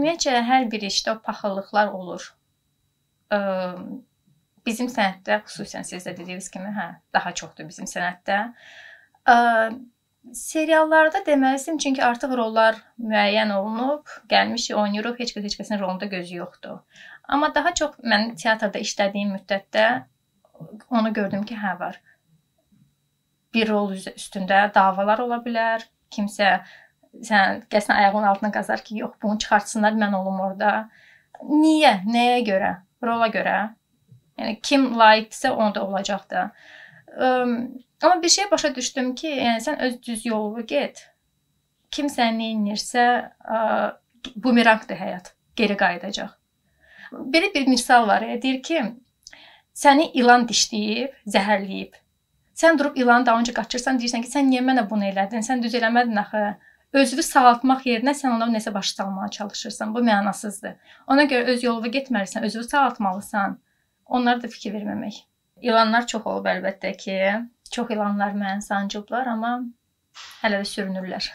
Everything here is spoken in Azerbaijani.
Ümumiyyətcə hər bir işdə o paxıllıqlar olur. Ə, bizim sənətdə xüsusən siz də dediyiniz kimi, hə, daha çoxdur bizim sənətdə. Ə, seriallarda deməlisim, çünki artıq rollar müəyyən olunub, gəlmişik, oynayırıq, heç kəs heç kəsin rolunda gözü yoxdur. Amma daha çox mən teatrda işlədiyim müddətdə onu gördüm ki, hə var. Bir rol üstündə davalar ola bilər, kimsə sən qəsdən ayağının altına qazar ki, yox, bunu çıxartsınlar, mən olum orada. Niyə? Nəyə görə? Rola görə? Yəni kim layiqdirsə, onu da olacaqdı. Amma bir şey başa düşdüm ki, yəni sən öz düz yolunu get. Kim səni eynirsə, bumerangdır həyat. Geri qayıdacaq. Belə bir misal var. Ya, deyir ki, səni ilan dişləyib, zəhərləyib. Sən durub ilanın dalınca qaçırsan, deyirsən ki, sən niyə mənə bunu elədin? Sən düz eləmədin axı özünü sağaltmaq yerinə sən ona nəsə baş salmağa çalışırsan. Bu mənasızdır. Ona görə öz yoluna getməlisən, özünü sağaltmalısan. Onlara da fikir verməmək. İlanlar çox olub əlbəttə ki. Çox ilanlar məni sancıblar, amma hələ də sürünürlər.